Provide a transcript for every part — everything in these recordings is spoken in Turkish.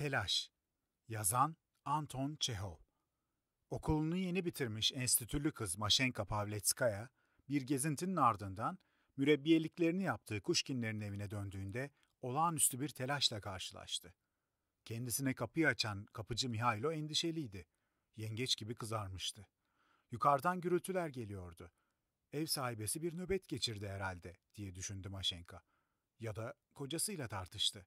Telaş Yazan Anton Çehov Okulunu yeni bitirmiş enstitülü kız Maşenka Pavletskaya, bir gezintinin ardından mürebbiyeliklerini yaptığı Kuşkinlerin evine döndüğünde olağanüstü bir telaşla karşılaştı. Kendisine kapıyı açan kapıcı Mihailo endişeliydi. Yengeç gibi kızarmıştı. Yukarıdan gürültüler geliyordu. Ev sahibesi bir nöbet geçirdi herhalde diye düşündü Maşenka. Ya da kocasıyla tartıştı.''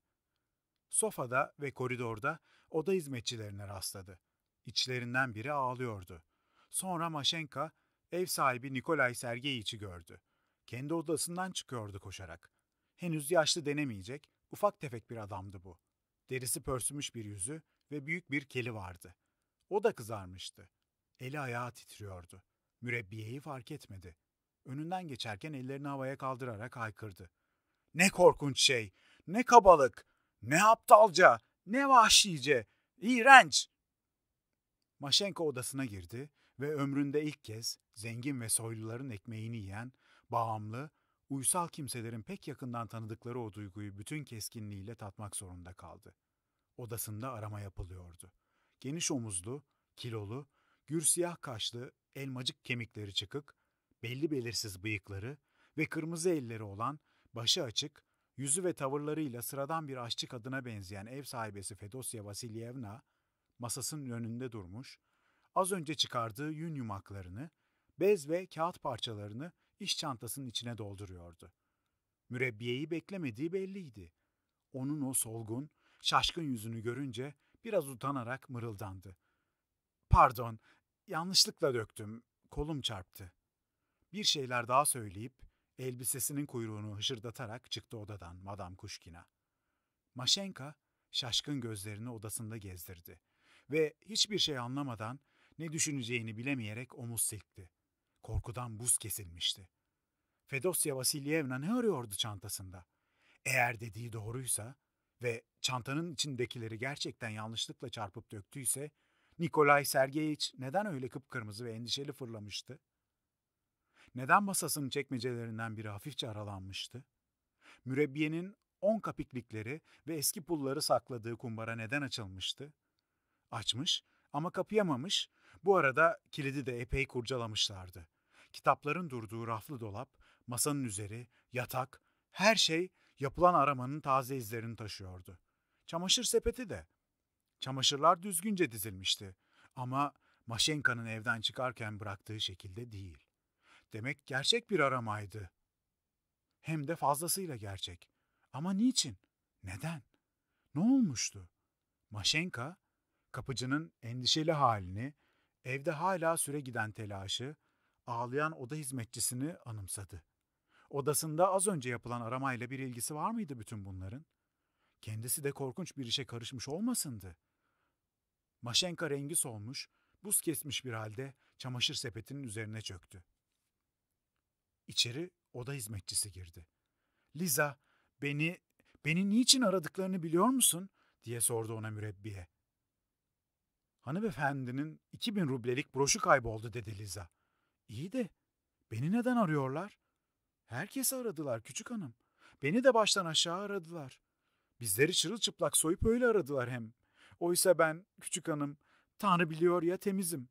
Sofada ve koridorda oda hizmetçilerine rastladı. İçlerinden biri ağlıyordu. Sonra Maşenka ev sahibi Nikolay Sergeyiç'i gördü. Kendi odasından çıkıyordu koşarak. Henüz yaşlı denemeyecek, ufak tefek bir adamdı bu. Derisi pörsümüş bir yüzü ve büyük bir keli vardı. O da kızarmıştı. Eli ayağı titriyordu. Mürebbiyeyi fark etmedi. Önünden geçerken ellerini havaya kaldırarak haykırdı. ''Ne korkunç şey! Ne kabalık! Ne aptalca, ne vahşice, iğrenç. Maşenko odasına girdi ve ömründe ilk kez zengin ve soyluların ekmeğini yiyen, bağımlı, uysal kimselerin pek yakından tanıdıkları o duyguyu bütün keskinliğiyle tatmak zorunda kaldı. Odasında arama yapılıyordu. Geniş omuzlu, kilolu, gür siyah kaşlı, elmacık kemikleri çıkık, belli belirsiz bıyıkları ve kırmızı elleri olan, başı açık, Yüzü ve tavırlarıyla sıradan bir aşçı kadına benzeyen ev sahibesi Fedosya Vasilyevna masasının önünde durmuş, az önce çıkardığı yün yumaklarını, bez ve kağıt parçalarını iş çantasının içine dolduruyordu. Mürebbiyeyi beklemediği belliydi. Onun o solgun, şaşkın yüzünü görünce biraz utanarak mırıldandı. Pardon, yanlışlıkla döktüm, kolum çarptı. Bir şeyler daha söyleyip Elbisesinin kuyruğunu hışırdatarak çıktı odadan Madame Kuşkina. Maşenka şaşkın gözlerini odasında gezdirdi ve hiçbir şey anlamadan ne düşüneceğini bilemeyerek omuz silkti. Korkudan buz kesilmişti. Fedosya Vasilyevna ne arıyordu çantasında? Eğer dediği doğruysa ve çantanın içindekileri gerçekten yanlışlıkla çarpıp döktüyse Nikolay Sergeyiç neden öyle kıpkırmızı ve endişeli fırlamıştı? Neden masasının çekmecelerinden biri hafifçe aralanmıştı? Mürebbiyenin on kapiklikleri ve eski pulları sakladığı kumbara neden açılmıştı? Açmış ama kapayamamış, bu arada kilidi de epey kurcalamışlardı. Kitapların durduğu raflı dolap, masanın üzeri, yatak, her şey yapılan aramanın taze izlerini taşıyordu. Çamaşır sepeti de. Çamaşırlar düzgünce dizilmişti ama Maşenka'nın evden çıkarken bıraktığı şekilde değil. Demek gerçek bir aramaydı. Hem de fazlasıyla gerçek. Ama niçin? Neden? Ne olmuştu? Maşenka, kapıcının endişeli halini, evde hala süre giden telaşı, ağlayan oda hizmetçisini anımsadı. Odasında az önce yapılan aramayla bir ilgisi var mıydı bütün bunların? Kendisi de korkunç bir işe karışmış olmasındı. Maşenka rengi solmuş, buz kesmiş bir halde çamaşır sepetinin üzerine çöktü. İçeri oda hizmetçisi girdi. Liza beni beni niçin aradıklarını biliyor musun diye sordu ona mürebbiye. Hanımefendinin 2000 rublelik broşu kayboldu dedi Liza. İyi de beni neden arıyorlar? Herkesi aradılar küçük hanım. Beni de baştan aşağı aradılar. Bizleri çırılçıplak soyup öyle aradılar hem. Oysa ben küçük hanım Tanrı biliyor ya temizim.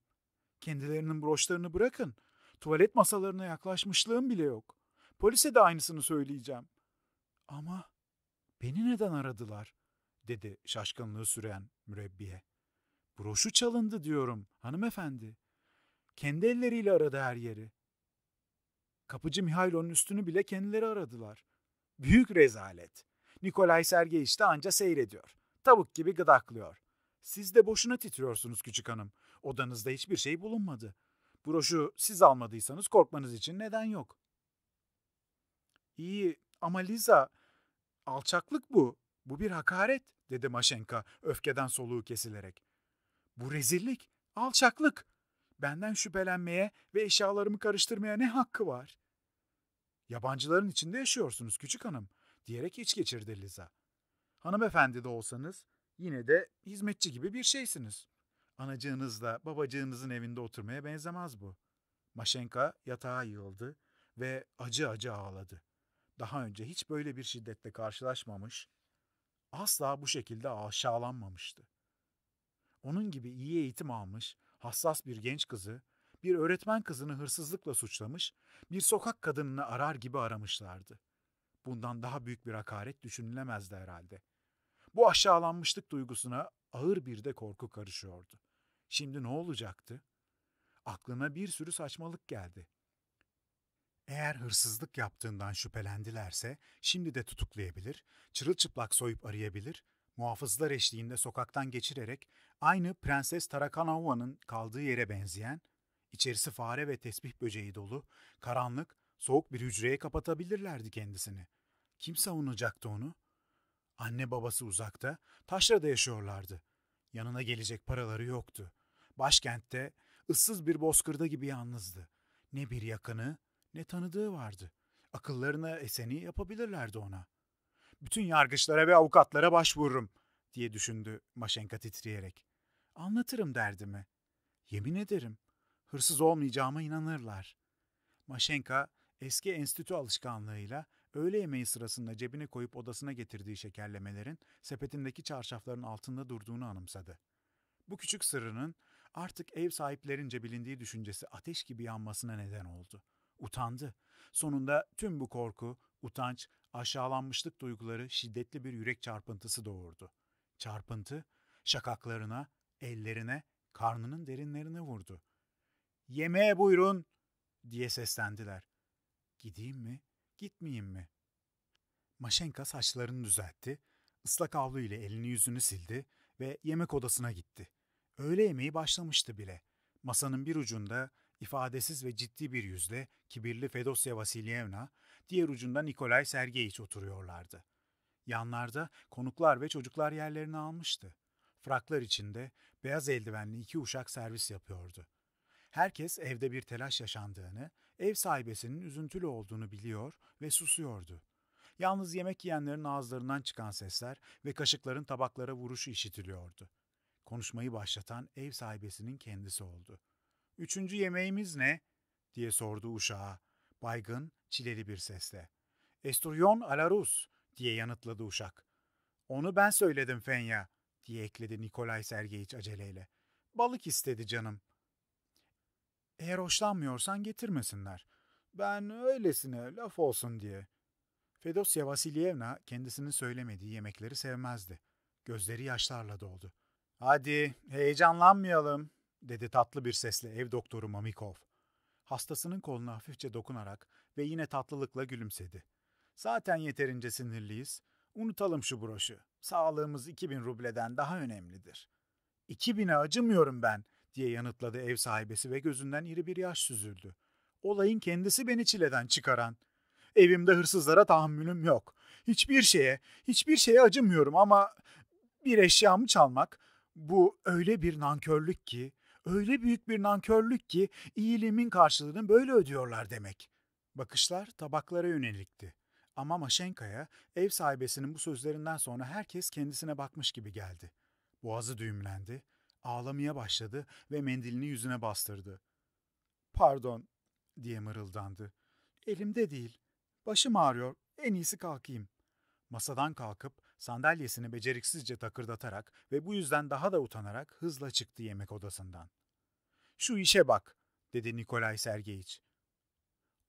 Kendilerinin broşlarını bırakın. Tuvalet masalarına yaklaşmışlığım bile yok. Polise de aynısını söyleyeceğim. Ama beni neden aradılar? dedi şaşkınlığı süren mürebbiye. Broşu çalındı diyorum hanımefendi. Kendi elleriyle aradı her yeri. Kapıcı Mihailo'nun üstünü bile kendileri aradılar. Büyük rezalet. Nikolay Sergeyiç de anca seyrediyor. Tavuk gibi gıdaklıyor. Siz de boşuna titriyorsunuz küçük hanım. Odanızda hiçbir şey bulunmadı. Broşu siz almadıysanız korkmanız için neden yok. İyi ama Liza alçaklık bu. Bu bir hakaret dedi Maşenka öfkeden soluğu kesilerek. Bu rezillik, alçaklık. Benden şüphelenmeye ve eşyalarımı karıştırmaya ne hakkı var? Yabancıların içinde yaşıyorsunuz küçük hanım diyerek iç geçirdi Liza. Hanımefendi de olsanız yine de hizmetçi gibi bir şeysiniz anacığınızla babacığınızın evinde oturmaya benzemez bu. Maşenka yatağa yığıldı ve acı acı ağladı. Daha önce hiç böyle bir şiddetle karşılaşmamış, asla bu şekilde aşağılanmamıştı. Onun gibi iyi eğitim almış, hassas bir genç kızı, bir öğretmen kızını hırsızlıkla suçlamış, bir sokak kadınını arar gibi aramışlardı. Bundan daha büyük bir hakaret düşünülemezdi herhalde. Bu aşağılanmışlık duygusuna ağır bir de korku karışıyordu. Şimdi ne olacaktı? Aklına bir sürü saçmalık geldi. Eğer hırsızlık yaptığından şüphelendilerse şimdi de tutuklayabilir, çırılçıplak soyup arayabilir, muhafızlar eşliğinde sokaktan geçirerek aynı Prenses Tarakanova'nın kaldığı yere benzeyen, içerisi fare ve tesbih böceği dolu, karanlık, soğuk bir hücreye kapatabilirlerdi kendisini. Kim savunacaktı onu? Anne babası uzakta, taşrada yaşıyorlardı. Yanına gelecek paraları yoktu. Başkentte, ıssız bir bozkırda gibi yalnızdı. Ne bir yakını, ne tanıdığı vardı. Akıllarına eseni yapabilirlerdi ona. Bütün yargıçlara ve avukatlara başvururum diye düşündü Maşenka titreyerek. Anlatırım derdimi. Yemin ederim, hırsız olmayacağıma inanırlar. Maşenka eski enstitü alışkanlığıyla öğle yemeği sırasında cebine koyup odasına getirdiği şekerlemelerin sepetindeki çarşafların altında durduğunu anımsadı. Bu küçük sırrının artık ev sahiplerince bilindiği düşüncesi ateş gibi yanmasına neden oldu. Utandı. Sonunda tüm bu korku, utanç, aşağılanmışlık duyguları şiddetli bir yürek çarpıntısı doğurdu. Çarpıntı şakaklarına, ellerine, karnının derinlerine vurdu. "Yemeğe buyurun." diye seslendiler. "Gideyim mi, gitmeyeyim mi?" Maşenka saçlarını düzeltti, ıslak havlu ile elini yüzünü sildi ve yemek odasına gitti. Öğle yemeği başlamıştı bile. Masanın bir ucunda ifadesiz ve ciddi bir yüzle kibirli Fedosya Vasilyevna, diğer ucunda Nikolay Sergeyiç oturuyorlardı. Yanlarda konuklar ve çocuklar yerlerini almıştı. Fraklar içinde beyaz eldivenli iki uşak servis yapıyordu. Herkes evde bir telaş yaşandığını, ev sahibesinin üzüntülü olduğunu biliyor ve susuyordu. Yalnız yemek yiyenlerin ağızlarından çıkan sesler ve kaşıkların tabaklara vuruşu işitiliyordu.'' Konuşmayı başlatan ev sahibesinin kendisi oldu. Üçüncü yemeğimiz ne? diye sordu uşağa. Baygın, çileli bir sesle. Esturyon alarus diye yanıtladı uşak. Onu ben söyledim Fenya diye ekledi Nikolay Sergeyiç aceleyle. Balık istedi canım. Eğer hoşlanmıyorsan getirmesinler. Ben öylesine laf olsun diye. Fedosya Vasilyevna kendisinin söylemediği yemekleri sevmezdi. Gözleri yaşlarla doldu. Hadi heyecanlanmayalım dedi tatlı bir sesle ev doktoru Mamikov. Hastasının koluna hafifçe dokunarak ve yine tatlılıkla gülümsedi. Zaten yeterince sinirliyiz. Unutalım şu broşu. Sağlığımız 2000 rubleden daha önemlidir. 2000'e acımıyorum ben diye yanıtladı ev sahibesi ve gözünden iri bir yaş süzüldü. Olayın kendisi beni çileden çıkaran. Evimde hırsızlara tahammülüm yok. Hiçbir şeye, hiçbir şeye acımıyorum ama bir eşyamı çalmak, bu öyle bir nankörlük ki, öyle büyük bir nankörlük ki iyiliğimin karşılığını böyle ödüyorlar demek. Bakışlar tabaklara yönelikti. Ama Maşenka'ya ev sahibesinin bu sözlerinden sonra herkes kendisine bakmış gibi geldi. Boğazı düğümlendi, ağlamaya başladı ve mendilini yüzüne bastırdı. Pardon diye mırıldandı. Elimde değil. Başım ağrıyor. En iyisi kalkayım. Masadan kalkıp Sandalyesini beceriksizce takırdatarak ve bu yüzden daha da utanarak hızla çıktı yemek odasından. ''Şu işe bak.'' dedi Nikolay Sergeyiç.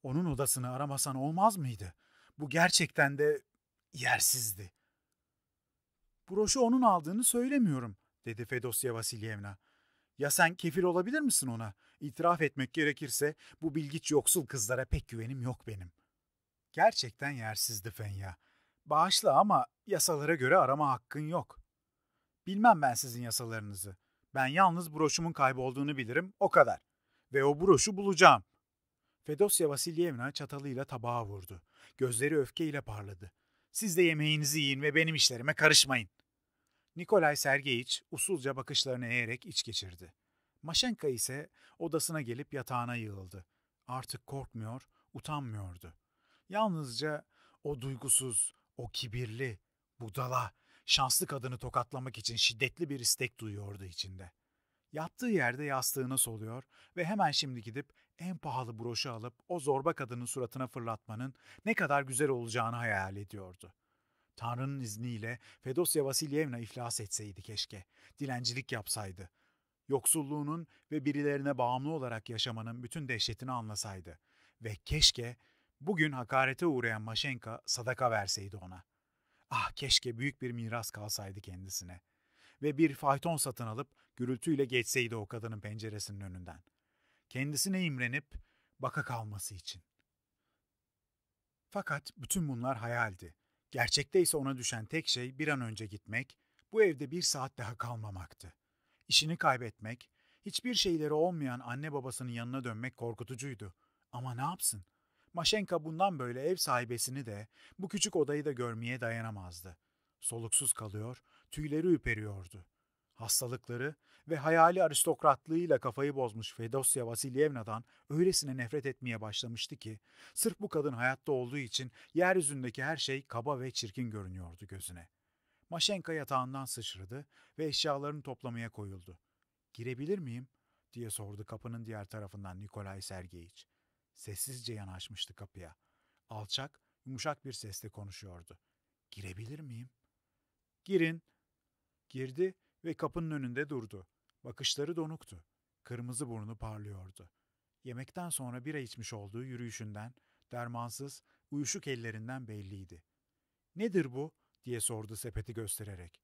Onun odasını aramasan olmaz mıydı? Bu gerçekten de yersizdi. Broşu onun aldığını söylemiyorum, dedi Fedosya Vasilyevna. Ya sen kefil olabilir misin ona? İtiraf etmek gerekirse bu bilgiç yoksul kızlara pek güvenim yok benim. Gerçekten yersizdi Fenya. Bağışla ama yasalara göre arama hakkın yok. Bilmem ben sizin yasalarınızı. Ben yalnız broşumun kaybolduğunu bilirim, o kadar. Ve o broşu bulacağım. Fedosya Vasilyevna çatalıyla tabağa vurdu. Gözleri öfkeyle parladı. Siz de yemeğinizi yiyin ve benim işlerime karışmayın. Nikolay Sergeyiç usulca bakışlarını eğerek iç geçirdi. Maşenka ise odasına gelip yatağına yığıldı. Artık korkmuyor, utanmıyordu. Yalnızca o duygusuz, o kibirli, budala, şanslı kadını tokatlamak için şiddetli bir istek duyuyordu içinde. Yattığı yerde yastığına soluyor ve hemen şimdi gidip en pahalı broşu alıp o zorba kadının suratına fırlatmanın ne kadar güzel olacağını hayal ediyordu. Tanrı'nın izniyle Fedosya Vasilyevna iflas etseydi keşke, dilencilik yapsaydı. Yoksulluğunun ve birilerine bağımlı olarak yaşamanın bütün dehşetini anlasaydı ve keşke Bugün hakarete uğrayan Maşenka sadaka verseydi ona. Ah keşke büyük bir miras kalsaydı kendisine. Ve bir fayton satın alıp gürültüyle geçseydi o kadının penceresinin önünden. Kendisine imrenip baka kalması için. Fakat bütün bunlar hayaldi. Gerçekte ise ona düşen tek şey bir an önce gitmek, bu evde bir saat daha kalmamaktı. İşini kaybetmek, hiçbir şeyleri olmayan anne babasının yanına dönmek korkutucuydu. Ama ne yapsın? Maşenka bundan böyle ev sahibesini de, bu küçük odayı da görmeye dayanamazdı. Soluksuz kalıyor, tüyleri üperiyordu. Hastalıkları ve hayali aristokratlığıyla kafayı bozmuş Fedosya Vasilyevna'dan öylesine nefret etmeye başlamıştı ki, sırf bu kadın hayatta olduğu için yeryüzündeki her şey kaba ve çirkin görünüyordu gözüne. Maşenka yatağından sıçradı ve eşyalarını toplamaya koyuldu. ''Girebilir miyim?'' diye sordu kapının diğer tarafından Nikolay Sergeyiç. Sessizce yanaşmıştı kapıya. Alçak, yumuşak bir sesle konuşuyordu. Girebilir miyim? Girin. Girdi ve kapının önünde durdu. Bakışları donuktu. Kırmızı burnu parlıyordu. Yemekten sonra bira içmiş olduğu yürüyüşünden, dermansız, uyuşuk ellerinden belliydi. ''Nedir bu?'' diye sordu sepeti göstererek.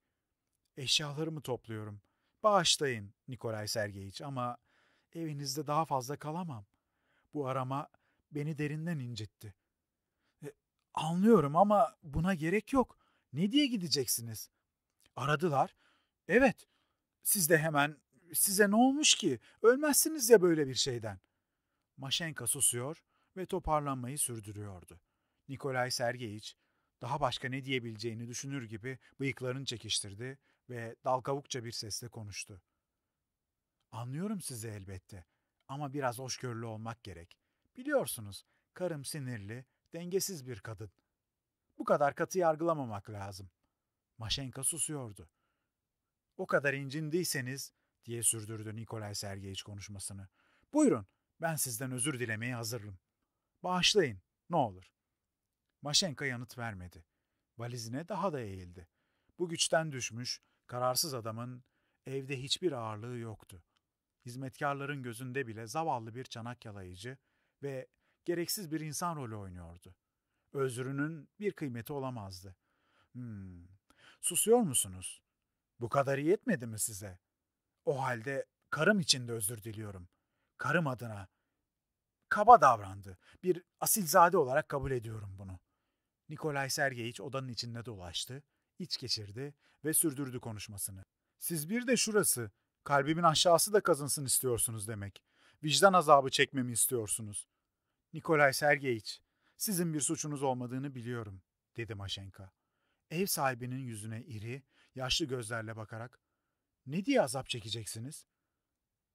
''Eşyalarımı topluyorum. Bağışlayın Nikolay Sergeyiç ama evinizde daha fazla kalamam. Bu arama beni derinden incitti. E, anlıyorum ama buna gerek yok. Ne diye gideceksiniz? Aradılar. Evet. Siz de hemen size ne olmuş ki? Ölmezsiniz ya böyle bir şeyden. Maşenka susuyor ve toparlanmayı sürdürüyordu. Nikolay Sergeyiç daha başka ne diyebileceğini düşünür gibi bıyıklarını çekiştirdi ve dalgavukça bir sesle konuştu. Anlıyorum sizi elbette. Ama biraz hoşgörülü olmak gerek. Biliyorsunuz, karım sinirli, dengesiz bir kadın. Bu kadar katı yargılamamak lazım. Maşenka susuyordu. O kadar incindiyseniz, diye sürdürdü Nikolay Sergeyiç konuşmasını. Buyurun, ben sizden özür dilemeye hazırım. Bağışlayın, ne olur. Maşenka yanıt vermedi. Valizine daha da eğildi. Bu güçten düşmüş, kararsız adamın evde hiçbir ağırlığı yoktu hizmetkarların gözünde bile zavallı bir çanak yalayıcı ve gereksiz bir insan rolü oynuyordu. Özrünün bir kıymeti olamazdı. Hmm, susuyor musunuz? Bu kadar iyi etmedi mi size? O halde karım için de özür diliyorum. Karım adına. Kaba davrandı. Bir asilzade olarak kabul ediyorum bunu. Nikolay Sergeyiç odanın içinde dolaştı, iç geçirdi ve sürdürdü konuşmasını. Siz bir de şurası, Kalbimin aşağısı da kazınsın istiyorsunuz demek. Vicdan azabı çekmemi istiyorsunuz. Nikolay Sergeyiç, sizin bir suçunuz olmadığını biliyorum, dedi Maşenka. Ev sahibinin yüzüne iri, yaşlı gözlerle bakarak, ne diye azap çekeceksiniz?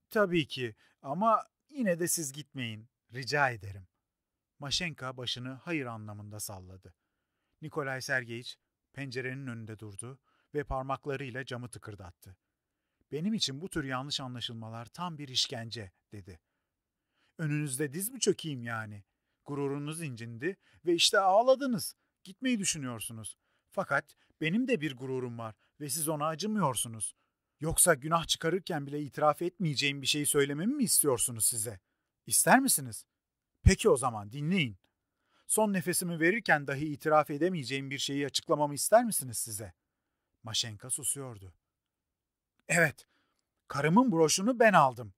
Tabii ki ama yine de siz gitmeyin, rica ederim. Maşenka başını hayır anlamında salladı. Nikolay Sergeyiç pencerenin önünde durdu ve parmaklarıyla camı tıkırdattı. Benim için bu tür yanlış anlaşılmalar tam bir işkence, dedi. Önünüzde diz mi çökeyim yani? Gururunuz incindi ve işte ağladınız. Gitmeyi düşünüyorsunuz. Fakat benim de bir gururum var ve siz ona acımıyorsunuz. Yoksa günah çıkarırken bile itiraf etmeyeceğim bir şeyi söylememi mi istiyorsunuz size? İster misiniz? Peki o zaman dinleyin. Son nefesimi verirken dahi itiraf edemeyeceğim bir şeyi açıklamamı ister misiniz size? Maşenka susuyordu. Evet, karımın broşunu ben aldım,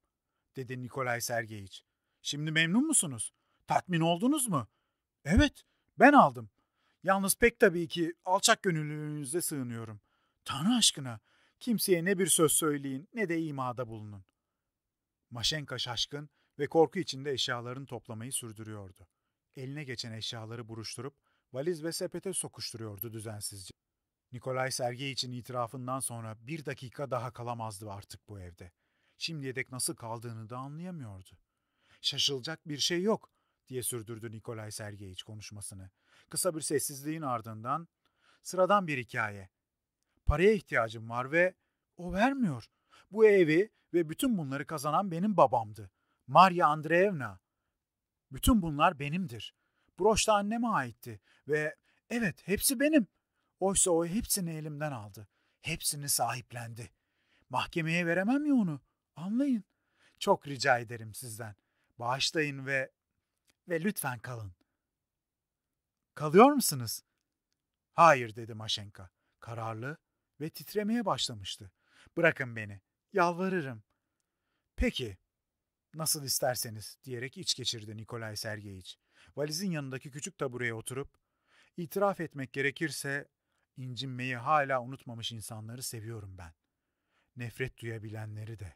dedi Nikolay Sergeyiç. Şimdi memnun musunuz? Tatmin oldunuz mu? Evet, ben aldım. Yalnız pek tabii ki alçak gönüllülüğünüze sığınıyorum. Tanrı aşkına, kimseye ne bir söz söyleyin ne de imada bulunun. Maşenka şaşkın ve korku içinde eşyalarını toplamayı sürdürüyordu. Eline geçen eşyaları buruşturup valiz ve sepete sokuşturuyordu düzensizce. Nikolay Sergey için itirafından sonra bir dakika daha kalamazdı artık bu evde. Şimdiye dek nasıl kaldığını da anlayamıyordu. Şaşılacak bir şey yok diye sürdürdü Nikolay Sergeyiç konuşmasını. Kısa bir sessizliğin ardından sıradan bir hikaye. Paraya ihtiyacım var ve o vermiyor. Bu evi ve bütün bunları kazanan benim babamdı. Maria Andreevna. Bütün bunlar benimdir. Broş da anneme aitti ve evet hepsi benim. Oysa o hepsini elimden aldı. Hepsini sahiplendi. Mahkemeye veremem mi onu. Anlayın. Çok rica ederim sizden. Bağışlayın ve ve lütfen kalın. Kalıyor musunuz? Hayır dedi Maşenka. Kararlı ve titremeye başlamıştı. Bırakın beni. Yalvarırım. Peki. Nasıl isterseniz diyerek iç geçirdi Nikolay Sergeyiç. Valizin yanındaki küçük tabureye oturup itiraf etmek gerekirse incinmeyi hala unutmamış insanları seviyorum ben. Nefret duyabilenleri de.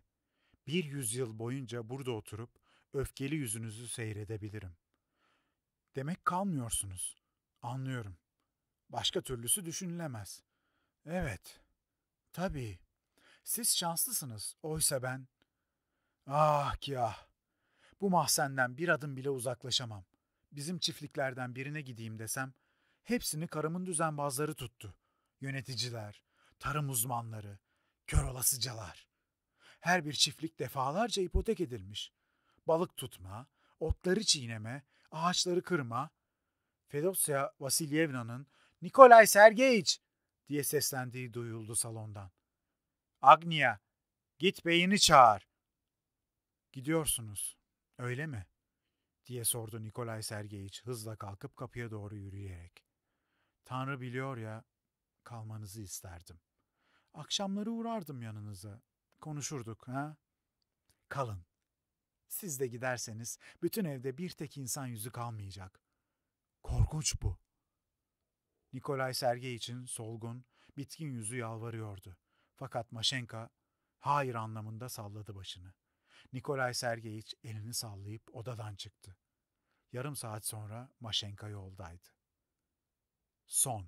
Bir yüzyıl boyunca burada oturup öfkeli yüzünüzü seyredebilirim. Demek kalmıyorsunuz. Anlıyorum. Başka türlüsü düşünülemez. Evet. Tabii. Siz şanslısınız. Oysa ben... Ah ki ah. Bu mahzenden bir adım bile uzaklaşamam. Bizim çiftliklerden birine gideyim desem Hepsini karımın düzenbazları tuttu. Yöneticiler, tarım uzmanları, kör olasıcalar. Her bir çiftlik defalarca ipotek edilmiş. Balık tutma, otları çiğneme, ağaçları kırma. Fedosya Vasilyevna'nın Nikolay Sergeyiç diye seslendiği duyuldu salondan. Agnia, git beyini çağır. Gidiyorsunuz, öyle mi? diye sordu Nikolay Sergeyiç hızla kalkıp kapıya doğru yürüyerek. Tanrı biliyor ya, kalmanızı isterdim. Akşamları uğrardım yanınıza. Konuşurduk ha? Kalın. Siz de giderseniz bütün evde bir tek insan yüzü kalmayacak. Korkunç bu. Nikolay Sergey için solgun, bitkin yüzü yalvarıyordu. Fakat Maşenka hayır anlamında salladı başını. Nikolay Sergeyiç elini sallayıp odadan çıktı. Yarım saat sonra Maşenka yoldaydı. Son